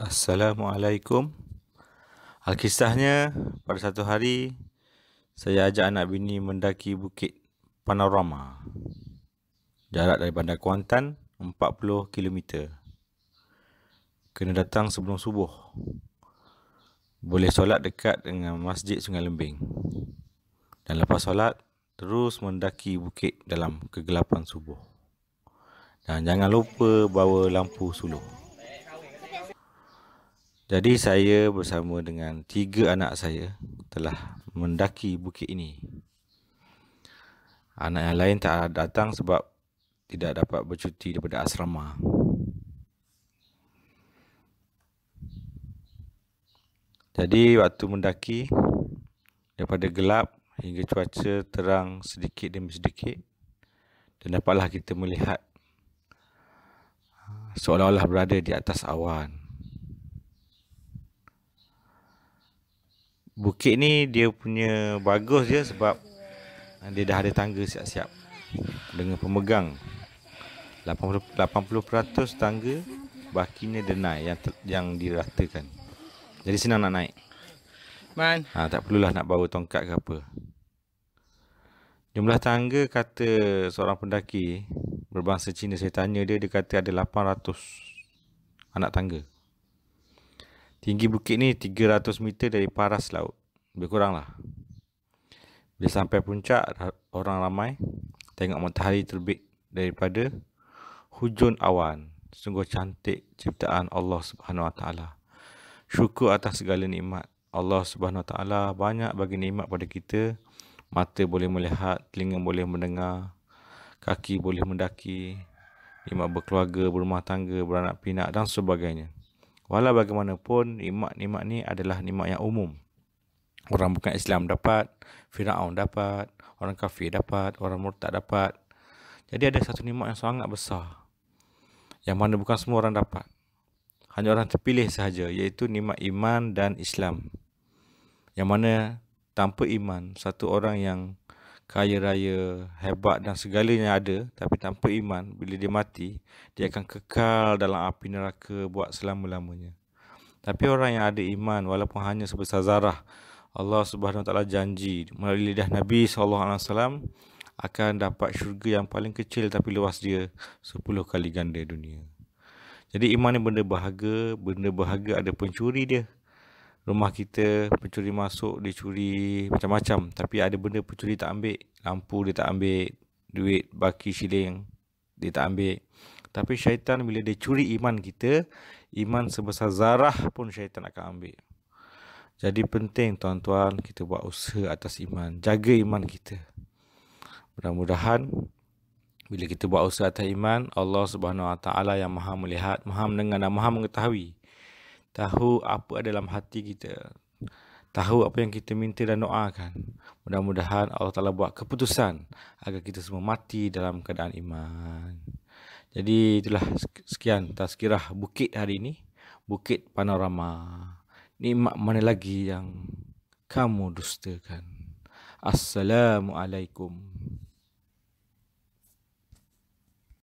Assalamualaikum Alkisahnya pada satu hari Saya ajak anak bini mendaki bukit Panorama Jarak dari bandar Kuantan 40km Kena datang sebelum subuh Boleh solat dekat dengan masjid Sungai Lembing Dan lepas solat Terus mendaki bukit dalam kegelapan subuh Dan jangan lupa bawa lampu suluh jadi saya bersama dengan tiga anak saya telah mendaki bukit ini. Anak yang lain tak datang sebab tidak dapat bercuti daripada asrama. Jadi waktu mendaki daripada gelap hingga cuaca terang sedikit demi sedikit dan dapatlah kita melihat ah, seolah-olah berada di atas awan. Bukit ni dia punya bagus dia sebab dia dah ada tangga siap-siap dengan pemegang 80 80% tangga bakinya denai yang yang diratakan. Jadi senang nak naik. Man. Ha, tak perlulah nak bawa tongkat ke apa. Jumlah tangga kata seorang pendaki berbangsa Cina saya tanya dia dia kata ada 800 anak tangga. Tinggi bukit ni 300 meter dari paras laut. Lebih kurang lah. Bila sampai puncak, orang ramai tengok matahari terbit daripada hujun awan. Sungguh cantik ciptaan Allah Subhanahu Wa Taala. Syukur atas segala nikmat. Allah Subhanahu Wa Taala banyak bagi nikmat pada kita. Mata boleh melihat, telinga boleh mendengar, kaki boleh mendaki, nikmat berkeluarga, berumah tangga, beranak pinak dan sebagainya. Walau bagaimanapun nikmat-nikmat ni adalah nikmat yang umum. Orang bukan Islam dapat, Firaun dapat, orang kafir dapat, orang murtad dapat. Jadi ada satu nikmat yang sangat besar. Yang mana bukan semua orang dapat. Hanya orang terpilih sahaja iaitu nikmat iman dan Islam. Yang mana tanpa iman satu orang yang kaya raya, hebat dan segalanya ada tapi tanpa iman, bila dia mati, dia akan kekal dalam api neraka buat selama-lamanya. Tapi orang yang ada iman walaupun hanya sebesar zarah, Allah Subhanahu taala janji melalui lidah Nabi sallallahu alaihi wasallam akan dapat syurga yang paling kecil tapi luas dia 10 kali ganda dunia. Jadi iman ni benda bahagia, benda bahagia ada pencuri dia rumah kita pencuri masuk dia curi macam-macam tapi ada benda pencuri tak ambil lampu dia tak ambil duit baki siling, dia tak ambil tapi syaitan bila dia curi iman kita iman sebesar zarah pun syaitan akan ambil jadi penting tuan-tuan kita buat usaha atas iman jaga iman kita mudah-mudahan bila kita buat usaha atas iman Allah Subhanahu Wa Taala yang Maha Melihat Maha Mendengar dan Maha Mengetahui tahu apa ada dalam hati kita tahu apa yang kita minta dan doakan mudah-mudahan Allah Taala buat keputusan agar kita semua mati dalam keadaan iman jadi itulah sekian tazkirah bukit hari ini bukit panorama nikmat mana lagi yang kamu dustakan assalamualaikum